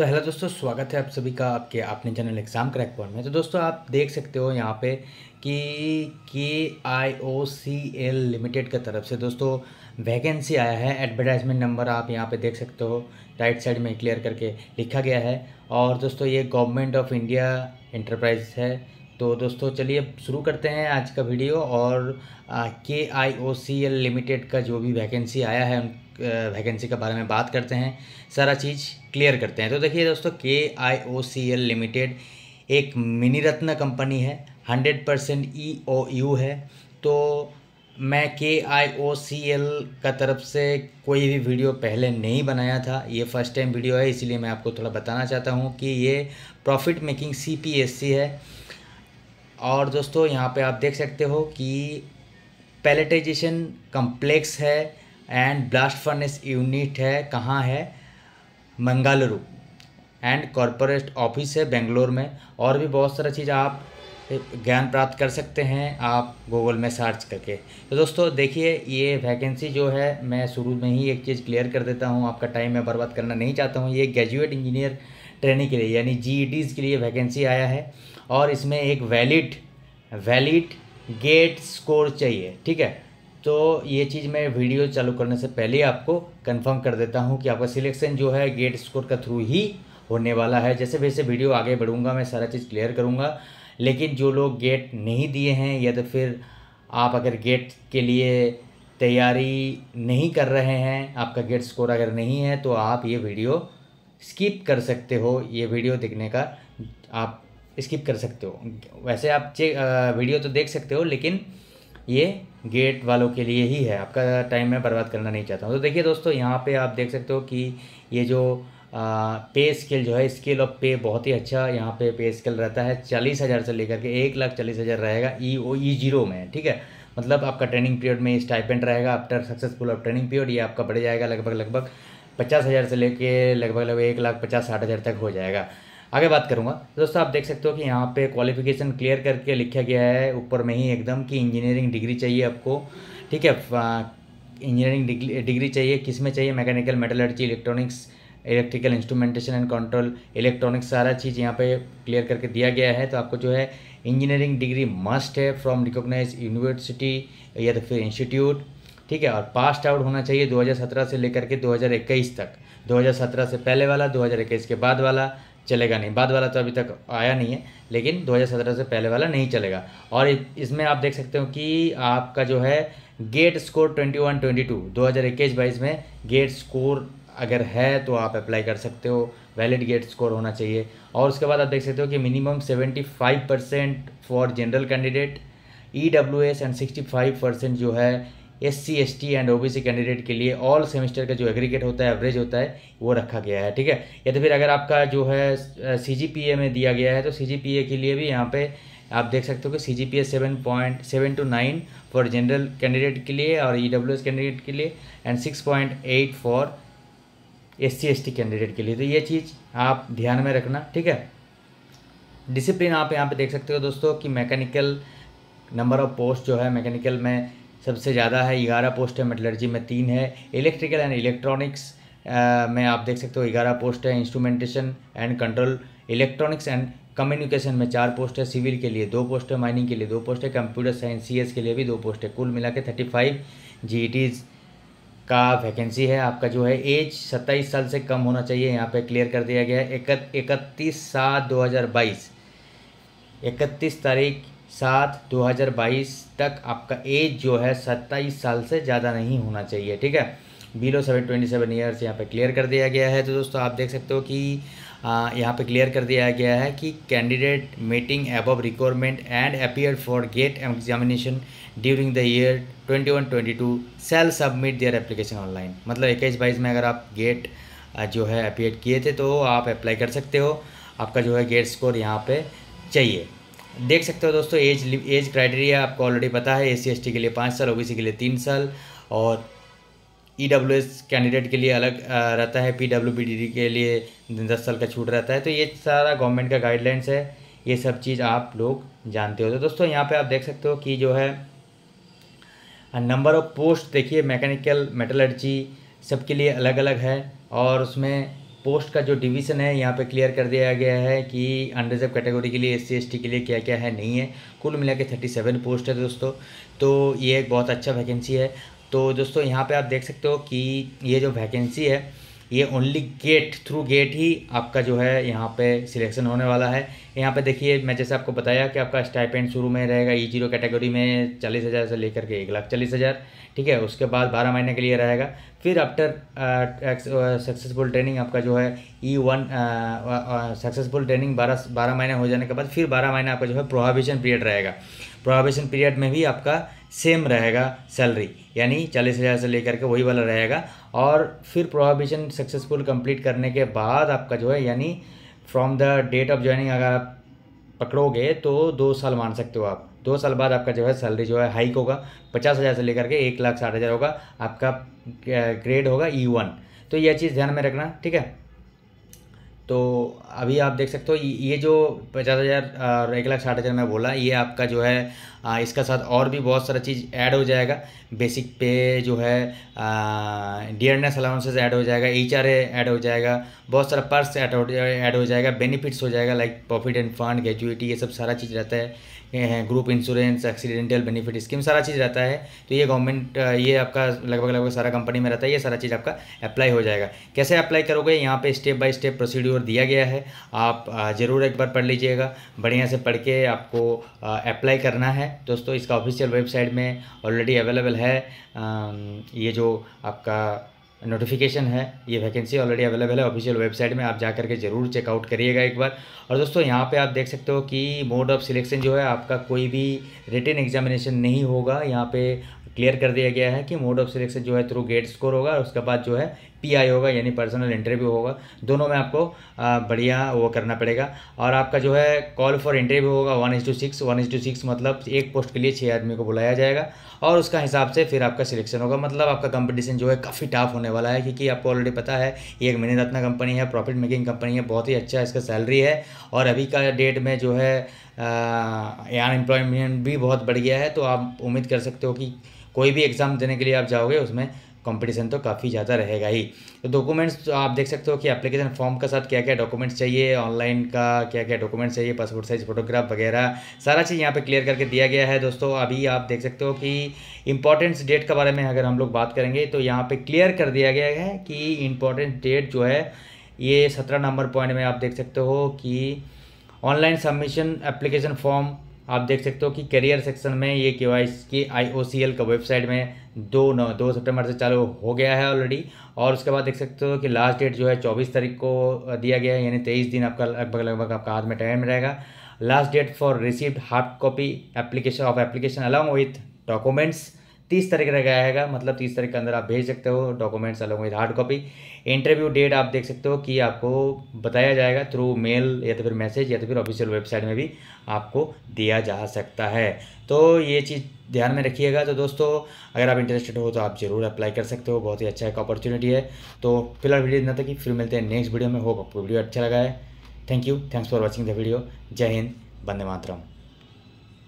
तो हेलो दोस्तों स्वागत है आप सभी का आपके अपने जनरल एग्ज़ाम क्रैक पॉइंट में तो दोस्तों आप देख सकते हो यहाँ पे कि के I O C L limited की तरफ से दोस्तों वैकेंसी आया है एडवर्टाइजमेंट नंबर आप यहाँ पे देख सकते हो राइट साइड में क्लियर करके लिखा गया है और दोस्तों ये गवर्नमेंट ऑफ इंडिया इंटरप्राइज है तो दोस्तों चलिए शुरू करते हैं आज का वीडियो और के I O C L limited का जो भी वैकेंसी आया है वैकेंसी के बारे में बात करते हैं सारा चीज़ क्लियर करते हैं तो देखिए दोस्तों K I O C L limited एक मिनी रत्न कंपनी है hundred percent E O U है तो मैं के आई ओ सी एल का तरफ से कोई भी वीडियो पहले नहीं बनाया था ये फर्स्ट टाइम वीडियो है इसलिए मैं आपको थोड़ा बताना चाहता हूँ कि ये profit making C P S C है और दोस्तों यहाँ पे आप देख सकते हो कि पैलेटाइजेशन कम्प्लेक्स है एंड ब्लास्ट फर्नेस यूनिट है कहाँ है मंगालुरु एंड कॉरपोरेट ऑफिस है बेंगलोर में और भी बहुत सारा चीज़ आप ज्ञान प्राप्त कर सकते हैं आप गूगल में सर्च करके तो दोस्तों देखिए ये वैकेंसी जो है मैं शुरू में ही एक चीज़ क्लियर कर देता हूँ आपका टाइम मैं बर्बाद करना नहीं चाहता हूँ ये ग्रेजुएट इंजीनियर ट्रेनिंग के लिए यानी जी e के लिए वैकेंसी आया है और इसमें एक वैलिड वैलिड गेट स्कोर चाहिए ठीक है तो ये चीज़ मैं वीडियो चालू करने से पहले आपको कंफर्म कर देता हूँ कि आपका सिलेक्शन जो है गेट स्कोर का थ्रू ही होने वाला है जैसे वैसे वीडियो आगे बढ़ूँगा मैं सारा चीज़ क्लियर करूँगा लेकिन जो लोग गेट नहीं दिए हैं या तो फिर आप अगर गेट के लिए तैयारी नहीं कर रहे हैं आपका गेट स्कोर अगर नहीं है तो आप ये वीडियो स्किप कर सकते हो ये वीडियो देखने का आप स्किप कर सकते हो वैसे आप चेक वीडियो तो देख सकते हो लेकिन ये गेट वालों के लिए ही है आपका टाइम मैं बर्बाद करना नहीं चाहता हूँ तो देखिए दोस्तों यहाँ पे आप देख सकते हो कि ये जो आ, पे स्केल जो है स्केल ऑफ पे बहुत ही अच्छा यहाँ पे पे स्केल रहता है चालीस हज़ार से लेकर के एक लाख चालीस हज़ार रहेगा ई ओ ई जीरो में ठीक है मतलब आपका ट्रेनिंग पीरियड में स्टाइपेंट रहेगा after successful of training period ये आपका बढ़ जाएगा लगभग लगभग पचास हज़ार से लेकर लगभग लगभग एक लाख पचास साठ हज़ार तक हो जाएगा आगे बात करूँगा दोस्तों आप देख सकते हो कि यहाँ पे क्वालिफिकेशन क्लियर करके लिखा गया है ऊपर में ही एकदम कि इंजीनियरिंग डिग्री चाहिए आपको ठीक है इंजीनियरिंग डिग्री डिग्री चाहिए किस में चाहिए mechanical metallurgy electronics electrical instrumentation and control electronics सारा चीज़ यहाँ पे क्लियर करके दिया गया है तो आपको जो है इंजीनियरिंग डिग्री मस्ट है फ्रॉम रिकोगनाइज यूनिवर्सिटी या तो फिर इंस्टीट्यूट ठीक है और पास्ट आउट होना चाहिए 2017 से लेकर के 2021 तक 2017 से पहले वाला 2021 के बाद वाला चलेगा नहीं बाद वाला तो अभी तक आया नहीं है लेकिन 2017 से पहले वाला नहीं चलेगा और इसमें आप देख सकते हो कि आपका जो है गेट स्कोर 21 22 2021 22 में गेट स्कोर अगर है तो आप अप्लाई कर सकते हो वैलिड गेट स्कोर होना चाहिए और उसके बाद आप देख सकते हो कि minimum 75 percent for general candidate E W S and sixty five percent जो है S C S T and OBC candidate के लिए ऑल सेमेस्टर का जो एग्रीगेट होता है एवरेज होता है वो रखा गया है ठीक है या तो फिर अगर आपका जो है सी जी पी ए में दिया गया है तो सी जी पी ए के लिए भी यहाँ पे आप देख सकते हो कि C G P A seven point seven two nine for general candidate के लिए और ई डब्ल्यू एस कैंडिडेट के लिए and six point eight for S C S T candidate के लिए तो ये चीज़ आप ध्यान में रखना ठीक है डिसिप्लिन आप यहाँ पे देख सकते हो दोस्तों कि मैकेनिकल नंबर ऑफ पोस्ट जो है मैकेनिकल में सबसे ज़्यादा है ग्यारह पोस्ट है मेटलर्जी में तीन है इलेक्ट्रिकल एंड इलेक्ट्रॉनिक्स में आप देख सकते हो ग्यारह पोस्ट है instrumentation and control electronics and communication में चार पोस्ट है सिविल के लिए दो पोस्ट है माइनिंग के लिए दो पोस्ट है कंप्यूटर साइंस सी के लिए भी दो पोस्ट है कुल मिला के थर्टी फाइव जी का वैकेंसी है आपका जो है एज सत्ताईस साल से कम होना चाहिए यहाँ पे क्लियर कर दिया गया है इकतीस सात दो हज़ार बाईस इकतीस तारीख सात 2022 तक आपका एज जो है सत्ताईस साल से ज़्यादा नहीं होना चाहिए ठीक है below seven twenty seven years यहाँ पर क्लियर कर दिया गया है तो दोस्तों आप देख सकते हो कि यहाँ पे क्लियर कर दिया गया है कि candidate meeting above requirement and appear for GATE examination during the year twenty one twenty two shall submit their application online मतलब इक्कीस बाईस में अगर आप गेट जो है अपियर किए थे तो आप अप्लाई कर सकते हो आपका जो है गेट स्कोर यहाँ पर चाहिए देख सकते हो दोस्तों एज एज क्राइटेरिया आपको ऑलरेडी पता है एस सी के लिए पाँच साल ओबीसी के लिए तीन साल और ई e कैंडिडेट के लिए अलग रहता है पी डब्ल्यू के लिए दस साल का छूट रहता है तो ये सारा गवर्नमेंट का गाइडलाइंस है ये सब चीज़ आप लोग जानते हो तो दोस्तों यहाँ पे आप देख सकते हो कि जो है नंबर ऑफ पोस्ट देखिए मैकेनिकल मेटलर्जी सबके लिए अलग अलग है और उसमें पोस्ट का जो डिवीज़न है यहाँ पे क्लियर कर दिया गया है कि अनरिजर्व कैटेगरी के लिए एस सी के लिए क्या क्या है नहीं है कुल मिला के थर्टी सेवन पोस्ट है दोस्तों तो ये एक बहुत अच्छा वैकेंसी है तो दोस्तों यहाँ पे आप देख सकते हो कि ये जो वैकेंसी है ये ओनली गेट थ्रू गेट ही आपका जो है यहाँ पे सिलेक्शन होने वाला है यहाँ पे देखिए मैं जैसे आपको बताया कि आपका स्टाइपेंट शुरू में रहेगा ई जीरो कैटेगरी में चालीस हज़ार से लेकर के एक लाख चालीस हज़ार ठीक है उसके बाद बारह महीने के लिए रहेगा फिर आफ्टर सक्सेसफुल ट्रेनिंग आपका जो है ई वन सक्सेसफुल ट्रेनिंग बारह बारह महीने हो जाने के बाद फिर बारह महीने आपका जो है प्रोहाबिशन पीरियड रहेगा प्रोबेशन पीरियड में भी आपका सेम रहेगा सैलरी यानी चालीस हज़ार से लेकर के वही वाला रहेगा और फिर प्रोबेशन सक्सेसफुल कंप्लीट करने के बाद आपका जो है यानी from the date of joining अगर आप पकड़ोगे तो दो साल मान सकते हो आप दो साल बाद आपका जो है सैलरी जो है हाइक होगा पचास हज़ार से लेकर के एक लाख साठ हज़ार होगा आपका ग्रेड होगा ई e वन तो यह चीज़ ध्यान में रखना ठीक है तो अभी आप देख सकते हो ये जो पचास हज़ार एक लाख साठ हज़ार मैं बोला ये आपका जो है आ, इसका साथ और भी बहुत सारा चीज़ ऐड हो जाएगा बेसिक पे जो है डियरनेस अलाउंसेस ऐड हो जाएगा एच आर ऐड हो जाएगा बहुत सारा पर्स ऐड हो ऐड हो जाएगा बेनिफिट्स हो जाएगा like profit and fund gratuity ये सब सारा चीज़ रहता है हैं group insurance accidental benefit scheme सारा चीज़ रहता है तो ये गवर्नमेंट ये आपका लगभग लगभग सारा कंपनी में रहता है ये सारा चीज़ आपका अप्लाई हो जाएगा कैसे अप्लाई करोगे यहाँ पे स्टेप बाय स्टेप प्रोसीड्योर दिया गया है आप ज़रूर एक बार पढ़ लीजिएगा बढ़िया से पढ़ के आपको अप्लाई करना है दोस्तों इसका ऑफिशियल वेबसाइट में ऑलरेडी अवेलेबल है ये जो आपका नोटिफिकेशन है ये वैकेंसी ऑलरेडी अवेलेबल है ऑफिशियल वेबसाइट में आप जा करके ज़रूर चेकआउट करिएगा एक बार और दोस्तों यहाँ पे आप देख सकते हो कि मोड ऑफ सिलेक्शन जो है आपका कोई भी रिटर्न एग्जामिनेशन नहीं होगा यहाँ पे क्लियर कर दिया गया है कि मोड ऑफ सिलेक्शन जो है थ्रू गेट स्कोर होगा और उसके बाद जो है पीआई होगा यानी पर्सनल इंटरव्यू होगा दोनों में आपको बढ़िया वो करना पड़ेगा और आपका जो है कॉल फॉर इंटरव्यू होगा one is two six one is two six मतलब एक पोस्ट के लिए छः आदमी को बुलाया जाएगा और उसका हिसाब से फिर आपका सिलेक्शन होगा मतलब आपका कंपटीशन जो है काफ़ी टफ होने वाला है क्योंकि आपको ऑलरेडी पता है ये एक मिनी रत्ना कंपनी है प्रॉफिट मेकिंग कंपनी है बहुत ही अच्छा इसका सैलरी है और अभी का डेट में जो है अनएम्प्लॉयमेंट भी बहुत बढ़ गया है तो आप उम्मीद कर सकते हो कि कोई भी एग्ज़ाम देने के लिए आप जाओगे उसमें कंपटीशन तो काफ़ी ज़्यादा रहेगा ही तो डॉक्यूमेंट्स तो आप देख सकते हो कि एप्लीकेशन फॉर्म के साथ क्या क्या डॉक्यूमेंट्स चाहिए ऑनलाइन का क्या क्या डॉक्यूमेंट्स चाहिए पासपोर्ट साइज़ फोटोग्राफ वगैरह सारा चीज़ यहाँ पे क्लियर करके दिया गया है दोस्तों अभी आप देख सकते हो कि इंपॉर्टेंस डेट के बारे में अगर हम लोग बात करेंगे तो यहाँ पर क्लियर कर दिया गया है कि इंपॉर्टेंस डेट जो है ये सत्रह नंबर पॉइंट में आप देख सकते हो कि ऑनलाइन सबमिशन एप्लीकेशन फॉर्म आप देख सकते हो कि करियर सेक्शन में ये के वाई की आई ओ सी एल का वेबसाइट में दो नौ दो सितंबर से चालू हो गया है ऑलरेडी और उसके बाद देख सकते हो कि लास्ट डेट जो है चौबीस तारीख को दिया गया है यानी तेईस दिन आपका लगभग लगभग आपका हाथ में टाइम रहेगा last date for received hard copy application of application along with documents तीस तारीख रह गया है मतलब तीस तारीख के अंदर आप भेज सकते हो डॉक्यूमेंट्स अलग with hard copy interview date आप देख सकते हो कि आपको बताया जाएगा थ्रू मेल या तो फिर मैसेज या तो फिर ऑफिशियल वेबसाइट में भी आपको दिया जा सकता है तो ये चीज़ ध्यान में रखिएगा तो दोस्तों अगर आप इंटरेस्टेड हो तो आप ज़रूर अप्लाई कर सकते हो बहुत ही अच्छा एक अपॉर्चुनिटी है तो फिलहाल वीडियो इतना था कि फिर मिलते हैं नेक्स्ट वीडियो में होप आपको वीडियो अच्छा लगा है thank you thanks for watching the video जय हिंद बंदे मातरम